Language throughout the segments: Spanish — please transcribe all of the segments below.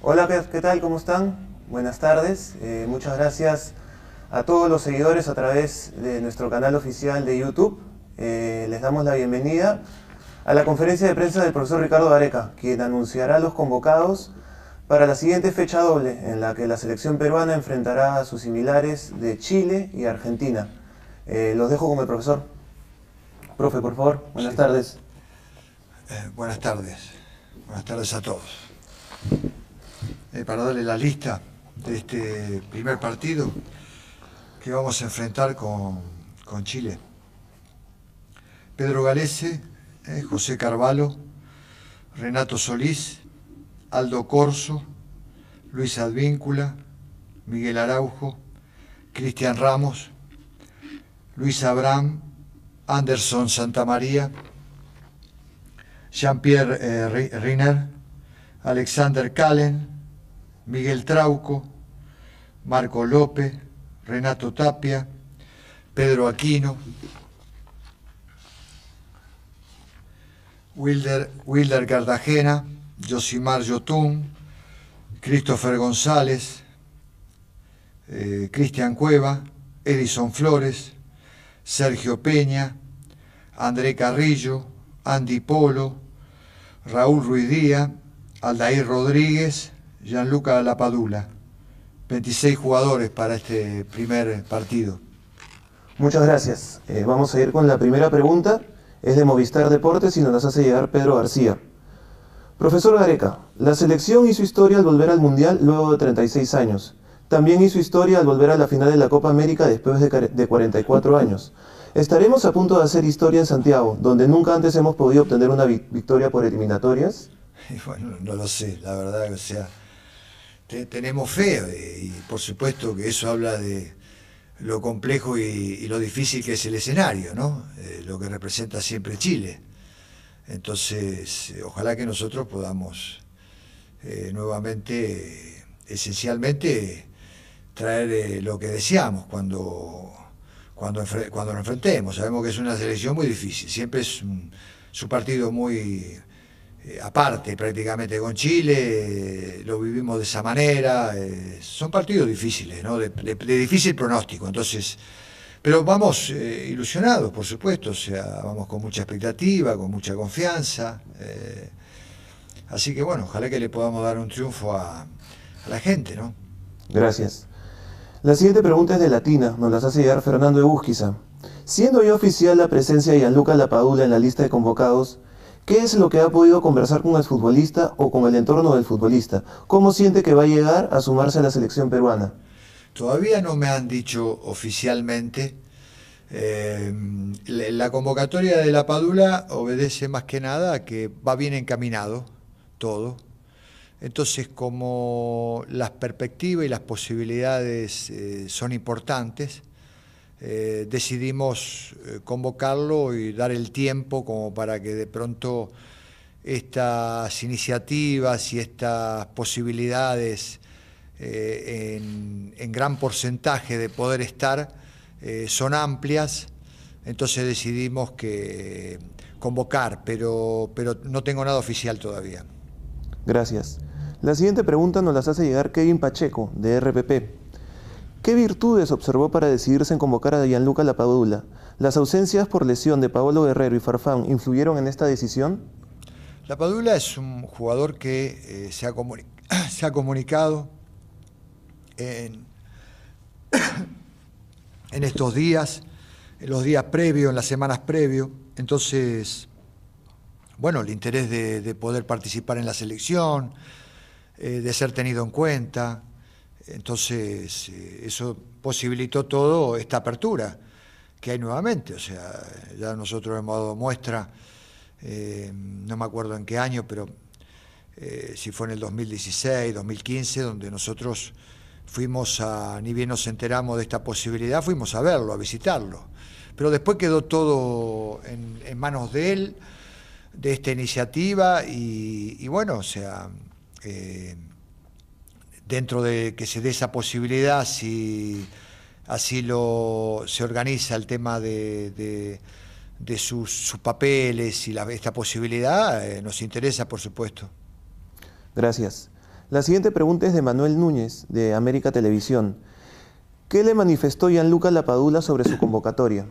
Hola, ¿qué tal? ¿Cómo están? Buenas tardes. Eh, muchas gracias a todos los seguidores a través de nuestro canal oficial de YouTube. Eh, les damos la bienvenida a la conferencia de prensa del profesor Ricardo Areca, quien anunciará los convocados para la siguiente fecha doble, en la que la selección peruana enfrentará a sus similares de Chile y Argentina. Eh, los dejo con el profesor. Profe, por favor, buenas tardes. buenas tardes. Buenas tardes a todos. Eh, para darle la lista de este primer partido que vamos a enfrentar con, Chile. Pedro Galese, eh, José Carvalho, Renato Solís, Aldo Corso, Luis Advíncula, Miguel Araujo, Cristian Ramos, Luis Abraham, Anderson Santamaría, Jean-Pierre eh, Riner, Alexander Kallen, Miguel Trauco, Marco López, Renato Tapia, Pedro Aquino, Wilder, Wilder Cartagena, Josimar Yotun, Christopher González, eh, Cristian Cueva, Edison Flores, Sergio Peña, André Carrillo, Andy Polo, Raúl Ruidía, Aldair Rodríguez, Gianluca Lapadula. 26 jugadores para este primer partido. Muchas gracias. Eh, vamos a ir con la primera pregunta. Es de Movistar Deportes y nos las hace llegar Pedro García. Profesor Gareca, la selección hizo historia al volver al Mundial luego de 36 años. También hizo historia al volver a la final de la Copa América después de 44 años. ¿Estaremos a punto de hacer historia en Santiago, donde nunca antes hemos podido obtener una victoria por eliminatorias? Bueno, no lo sé, la verdad, que sea, tenemos fe eh, y por supuesto que eso habla de lo complejo y, lo difícil que es el escenario, ¿no? Eh, lo que representa siempre Chile. Entonces, eh, ojalá que nosotros podamos nuevamente, esencialmente, traer lo que deseamos cuando, cuando, cuando nos enfrentemos. Sabemos que es una selección muy difícil, siempre es es un partido muy eh, aparte prácticamente con Chile, eh, lo vivimos de esa manera, eh, son partidos difíciles, ¿no? de, difícil pronóstico, entonces, pero vamos ilusionados, por supuesto, o sea, vamos con mucha expectativa, con mucha confianza, así que bueno, ojalá que le podamos dar un triunfo a, la gente, ¿no? Gracias. La siguiente pregunta es de Latina, nos las hace llegar Fernando Ebusquiza. Siendo ya oficial la presencia de Gianluca Lapadula en la lista de convocados, ¿Qué es lo que ha podido conversar con el futbolista o con el entorno del futbolista? ¿Cómo siente que va a llegar a sumarse a la selección peruana? Todavía no me han dicho oficialmente. Eh, la convocatoria de la Padula obedece más que nada a que va bien encaminado todo. Entonces, como las perspectivas y las posibilidades eh, son importantes, eh, decidimos eh, convocarlo y dar el tiempo como para que de pronto estas iniciativas y estas posibilidades eh, en, gran porcentaje de poder estar son amplias, entonces decidimos que convocar, pero, pero no tengo nada oficial todavía. Gracias. La siguiente pregunta nos la hace llegar Kevin Pacheco, de RPP. ¿Qué virtudes observó para decidirse en convocar a Gianluca Lapadula? ¿Las ausencias por lesión de Paolo Guerrero y Farfán influyeron en esta decisión? Lapadula es un jugador que eh, se, ha comunicado en, estos días, en los días previos, en las semanas previos. Entonces, bueno, el interés de, poder participar en la selección, eh, de ser tenido en cuenta, entonces, eh, eso posibilitó todo esta apertura que hay nuevamente. O sea, ya nosotros hemos dado muestra, eh, no me acuerdo en qué año, pero eh, si fue en el 2016, 2015, donde nosotros fuimos a, ni bien nos enteramos de esta posibilidad, fuimos a verlo, a visitarlo. Pero después quedó todo en, manos de él, de esta iniciativa, y, bueno, o sea dentro de que se dé esa posibilidad, si así se organiza el tema de, sus, papeles y esta posibilidad, eh, nos interesa, por supuesto. Gracias. La siguiente pregunta es de Manuel Núñez, de América Televisión. ¿Qué le manifestó Gianluca Lapadula sobre su convocatoria?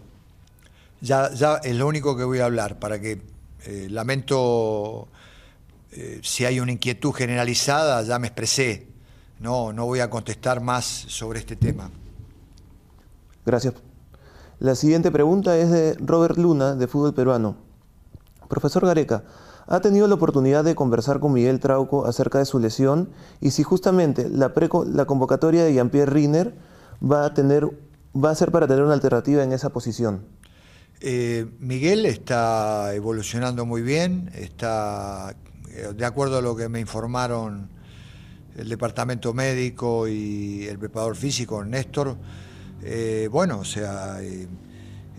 Ya, es lo único que voy a hablar, para que eh, lamento eh, si hay una inquietud generalizada, ya me expresé, no, no voy a contestar más sobre este tema. Gracias. La siguiente pregunta es de Robert Luna, de Fútbol Peruano. Profesor Gareca, ¿ha tenido la oportunidad de conversar con Miguel Trauco acerca de su lesión y si justamente la, la convocatoria de Jean-Pierre Riner va a, tener, va a ser para tener una alternativa en esa posición? Eh, Miguel está evolucionando muy bien, está, eh, de acuerdo a lo que me informaron el departamento médico y el preparador físico, Néstor, eh, bueno, o sea, eh,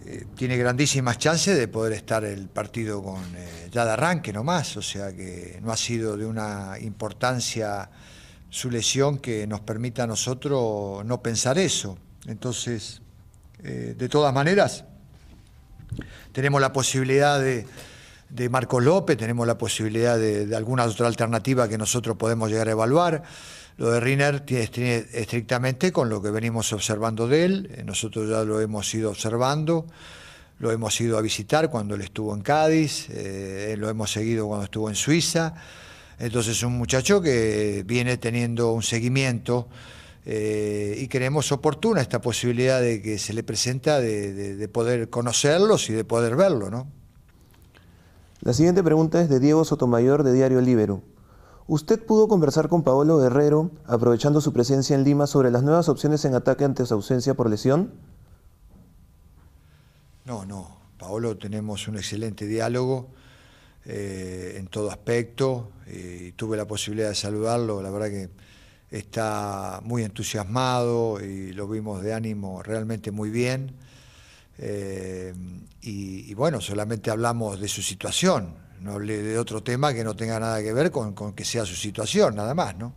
eh, tiene grandísimas chances de poder estar el partido con ya de arranque nomás, o sea que no ha sido de una importancia su lesión que nos permita a nosotros no pensar eso. Entonces, de todas maneras, tenemos la posibilidad de de Marco López, tenemos la posibilidad de, alguna otra alternativa que nosotros podemos llegar a evaluar. Lo de Riner tiene estrictamente con lo que venimos observando de él, eh, nosotros ya lo hemos ido observando, lo hemos ido a visitar cuando él estuvo en Cádiz, eh, lo hemos seguido cuando estuvo en Suiza. Entonces es un muchacho que viene teniendo un seguimiento eh, y creemos oportuna esta posibilidad de que se le presenta de, poder conocerlos y de poder verlo, ¿no? La siguiente pregunta es de Diego Sotomayor de Diario Libero. ¿Usted pudo conversar con Paolo Guerrero, aprovechando su presencia en Lima, sobre las nuevas opciones en ataque ante su ausencia por lesión? No, no. Paolo tenemos un excelente diálogo eh, en todo aspecto eh, y tuve la posibilidad de saludarlo. La verdad que está muy entusiasmado y lo vimos de ánimo realmente muy bien. Eh, y, bueno, solamente hablamos de su situación, no hablé de otro tema que no tenga nada que ver con, que sea su situación, nada más, ¿no?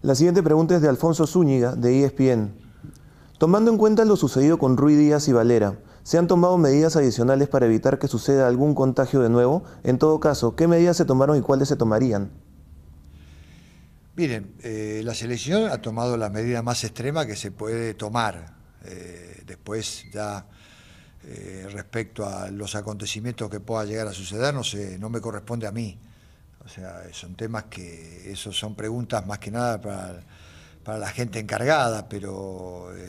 La siguiente pregunta es de Alfonso Zúñiga, de ESPN. Tomando en cuenta lo sucedido con Rui Díaz y Valera, ¿se han tomado medidas adicionales para evitar que suceda algún contagio de nuevo? En todo caso, ¿qué medidas se tomaron y cuáles se tomarían? Miren, eh, la selección ha tomado la medida más extrema que se puede tomar. Eh, Después ya eh, respecto a los acontecimientos que pueda llegar a suceder, no no me corresponde a mí. O sea, son temas que, eso son preguntas más que nada para, la gente encargada, pero eh,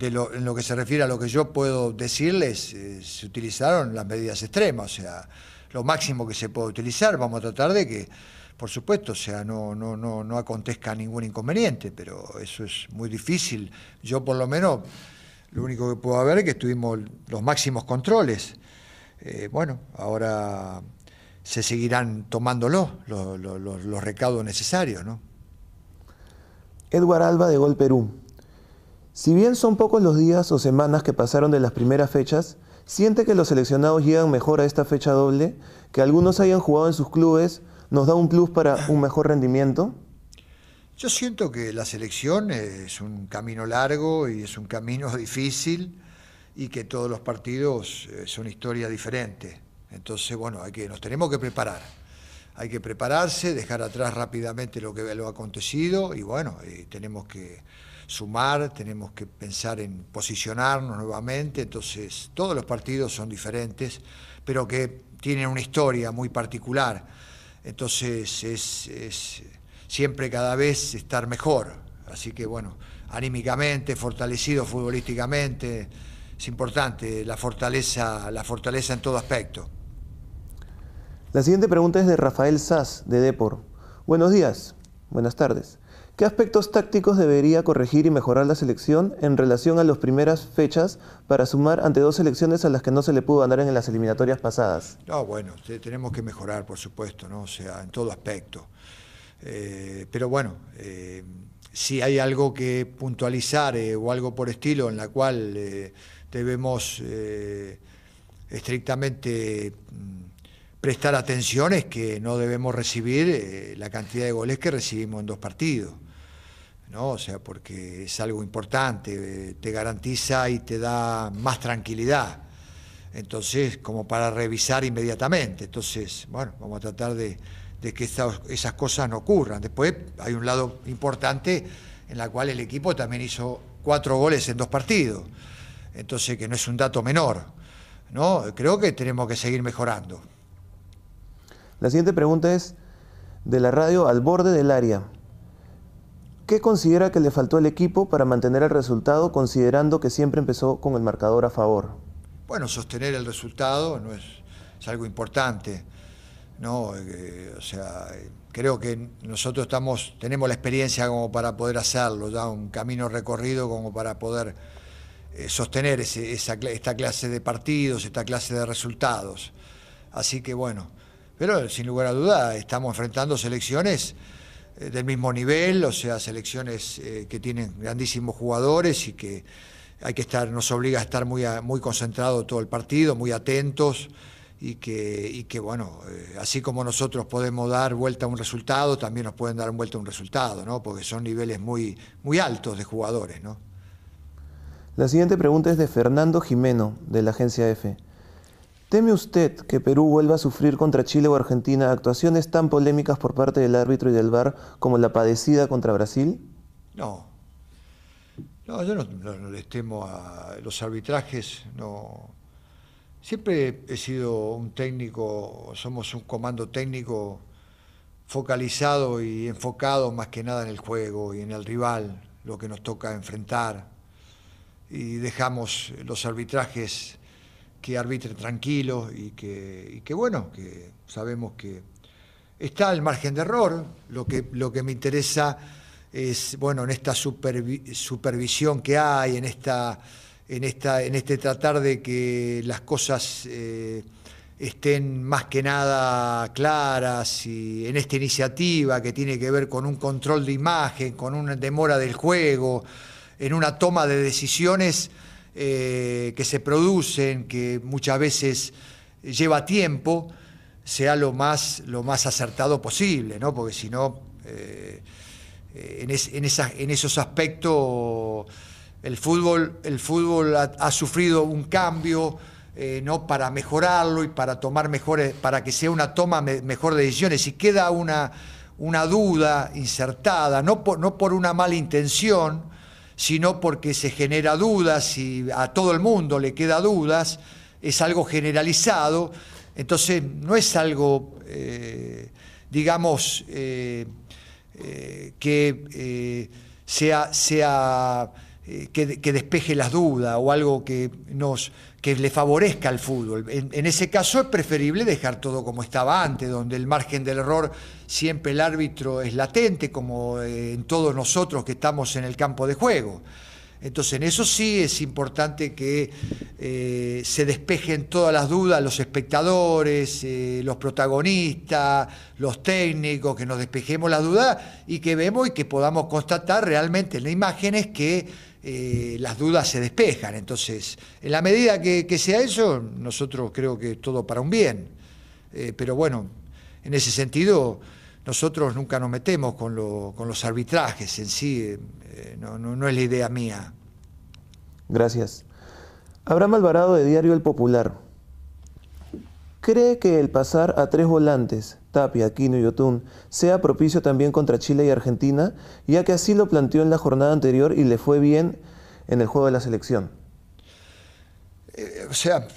en lo que se refiere a lo que yo puedo decirles, eh, se utilizaron las medidas extremas, o sea, lo máximo que se puede utilizar, vamos a tratar de que, por supuesto, o sea, no, no, no, no acontezca ningún inconveniente, pero eso es muy difícil. Yo por lo menos lo único que puedo haber es que tuvimos los máximos controles. Eh, bueno, ahora se seguirán tomándolo los, los, necesarios. ¿no? Edward Alba de Gol Perú. Si bien son pocos los días o semanas que pasaron de las primeras fechas, ¿siente que los seleccionados llegan mejor a esta fecha doble? ¿Que algunos hayan jugado en sus clubes nos da un plus para un mejor rendimiento? Yo siento que la selección es un camino largo y es un camino difícil y que todos los partidos eh, son historia diferente. Entonces, bueno, hay que, nos tenemos que preparar. Hay que prepararse, dejar atrás rápidamente lo que lo ha acontecido y bueno, eh, tenemos que sumar, tenemos que pensar en posicionarnos nuevamente. Entonces, todos los partidos son diferentes, pero que tienen una historia muy particular. Entonces, es siempre cada vez estar mejor. Así que bueno, anímicamente, fortalecido futbolísticamente, es importante la fortaleza, la fortaleza en todo aspecto. La siguiente pregunta es de Rafael Sass, de Depor. Buenos días, buenas tardes. ¿Qué aspectos tácticos debería corregir y mejorar la selección en relación a las primeras fechas para sumar ante dos selecciones a las que no se le pudo ganar en las eliminatorias pasadas? No, bueno, tenemos que mejorar, por supuesto, ¿no? O sea, en todo aspecto. Eh, pero bueno, eh, si hay algo que puntualizar eh, o algo por estilo en la cual debemos estrictamente mm, prestar atención es que no debemos recibir la cantidad de goles que recibimos en dos partidos. ¿no? O sea, porque es algo importante, te garantiza y te da más tranquilidad. Entonces, como para revisar inmediatamente. Entonces, bueno, vamos a tratar de, de que esas, cosas no ocurran. Después hay un lado importante en la cual el equipo también hizo cuatro goles en dos partidos. Entonces, que no es un dato menor. ¿no? Creo que tenemos que seguir mejorando. La siguiente pregunta es, de la radio al borde del área, ¿qué considera que le faltó al equipo para mantener el resultado considerando que siempre empezó con el marcador a favor? Bueno, sostener el resultado no es algo importante. ¿no? Eh, o sea, eh, creo que nosotros estamos, tenemos la experiencia como para poder hacerlo, ya un camino recorrido como para poder eh, sostener esta clase de partidos, esta clase de resultados. Así que bueno, pero sin lugar a duda estamos enfrentando selecciones del mismo nivel, o sea, selecciones que tienen grandísimos jugadores y que hay que estar, nos obliga a estar muy, muy concentrados todo el partido, muy atentos y que, que bueno, eh, así como nosotros podemos dar vuelta a un resultado, también nos pueden dar vuelta a un resultado, ¿no? Porque son niveles muy, muy altos de jugadores, ¿no? La siguiente pregunta es de Fernando Jimeno, de la agencia EFE. ¿Teme usted que Perú vuelva a sufrir contra Chile o Argentina actuaciones tan polémicas por parte del árbitro y del VAR como la padecida contra Brasil? No. No, yo no, no les temo a los arbitrajes, no Siempre he sido un técnico, somos un comando técnico focalizado y enfocado más que nada en el juego y en el rival, lo que nos toca enfrentar. Y dejamos los arbitrajes que arbitren tranquilos y que, que bueno, que sabemos que está el margen de error. Lo que, lo que me interesa es, bueno, en esta supervisión que hay, en esta en, esta, en este tratar de que las cosas eh, estén más que nada claras y en esta iniciativa que tiene que ver con un control de imagen, con una demora del juego, en una toma de decisiones eh, que se producen, que muchas veces lleva tiempo, sea lo más, lo más acertado posible, ¿no? porque si no, eh, en, en, en esos aspectos el fútbol, el fútbol ha, sufrido un cambio eh, ¿no? para mejorarlo y para tomar mejores, para que sea una toma mejor de decisiones. Si queda una, una duda insertada, no por, no por una mala intención, sino porque se genera dudas y a todo el mundo le queda dudas, es algo generalizado, entonces no es algo, eh, digamos, eh, que sea, sea eh, que, despeje las dudas o algo que, nos, que le favorezca al fútbol. En, ese caso es preferible dejar todo como estaba antes, donde el margen del error siempre el árbitro es latente, como eh, en todos nosotros que estamos en el campo de juego. Entonces, en eso sí es importante que eh, se despejen todas las dudas los espectadores, los protagonistas, los técnicos, que nos despejemos las dudas y que vemos y que podamos constatar realmente en las imágenes que eh, las dudas se despejan. Entonces, en la medida que, sea eso, nosotros creo que todo para un bien. Eh, pero bueno, en ese sentido, nosotros nunca nos metemos con, los arbitrajes en sí, eh, no, no es la idea mía. Gracias. Abraham Alvarado de Diario El Popular cree que el pasar a tres volantes, Tapia, Aquino y Otún, sea propicio también contra Chile y Argentina, ya que así lo planteó en la jornada anterior y le fue bien en el juego de la selección? Eh, o sea,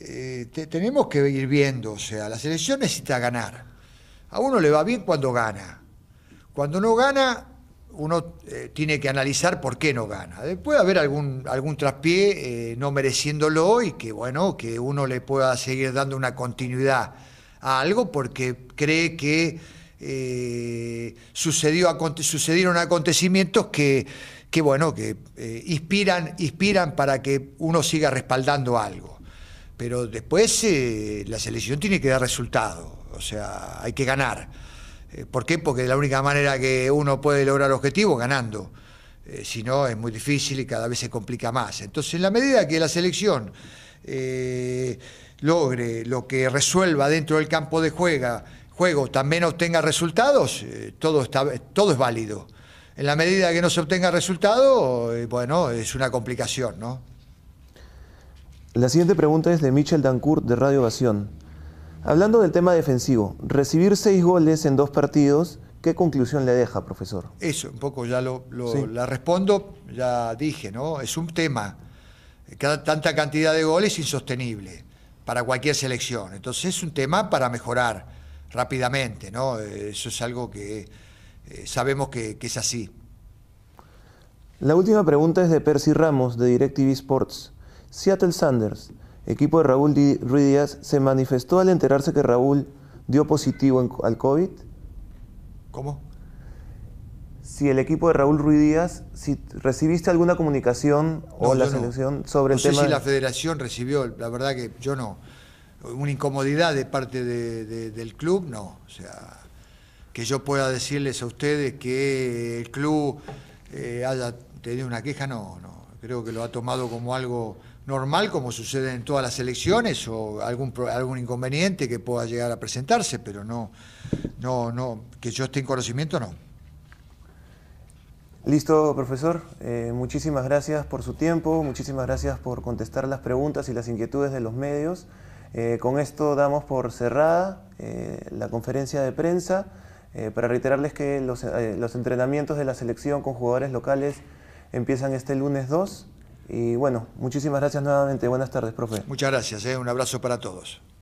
eh, tenemos que ir viendo, o sea, la selección necesita ganar. A uno le va bien cuando gana. Cuando no gana, uno eh, tiene que analizar por qué no gana. Puede haber algún, algún traspié eh, no mereciéndolo y que, bueno, que uno le pueda seguir dando una continuidad a algo porque cree que eh, sucedieron acontecimientos que, bueno, que inspiran, inspiran para que uno siga respaldando algo. Pero después la selección tiene que dar resultado, o sea, hay que ganar. Eh, ¿Por qué? Porque la única manera que uno puede lograr objetivos ganando. Eh, si no, es muy difícil y cada vez se complica más. Entonces, en la medida que la selección eh, logre lo que resuelva dentro del campo de juega, juego, también obtenga resultados, todo, está, todo es válido. En la medida que no se obtenga resultado, bueno, es una complicación, ¿no? La siguiente pregunta es de Michel Dancourt de Radio Ovación. Hablando del tema defensivo, recibir seis goles en dos partidos, ¿qué conclusión le deja, profesor? Eso, un poco ya lo, la respondo, ya dije, ¿no? Es un tema. Cada, tanta cantidad de goles es insostenible para cualquier selección. Entonces es un tema para mejorar rápidamente, ¿no? Eh, eso es algo que eh, sabemos que, que es así. La última pregunta es de Percy Ramos, de DirecTV Sports. Seattle Sanders equipo de Raúl Ruiz Díaz se manifestó al enterarse que Raúl dio positivo al COVID? ¿Cómo? Si el equipo de Raúl Ruiz Díaz, si recibiste alguna comunicación o la selección sobre el tema. No sé si la federación recibió, la verdad que yo no. Una incomodidad de parte del club, no. O sea, que yo pueda decirles a ustedes que el club eh, haya tenido una queja, no, no. Creo que lo ha tomado como algo normal como sucede en todas las elecciones o algún algún inconveniente que pueda llegar a presentarse, pero no no no que yo esté en conocimiento no. Listo, profesor. Eh, muchísimas gracias por su tiempo, muchísimas gracias por contestar las preguntas y las inquietudes de los medios. Eh, con esto damos por cerrada eh, la conferencia de prensa para reiterarles que los, los entrenamientos de la selección con jugadores locales empiezan este lunes 2 y bueno, muchísimas gracias nuevamente. Buenas tardes, profe. Muchas gracias. Eh. Un abrazo para todos.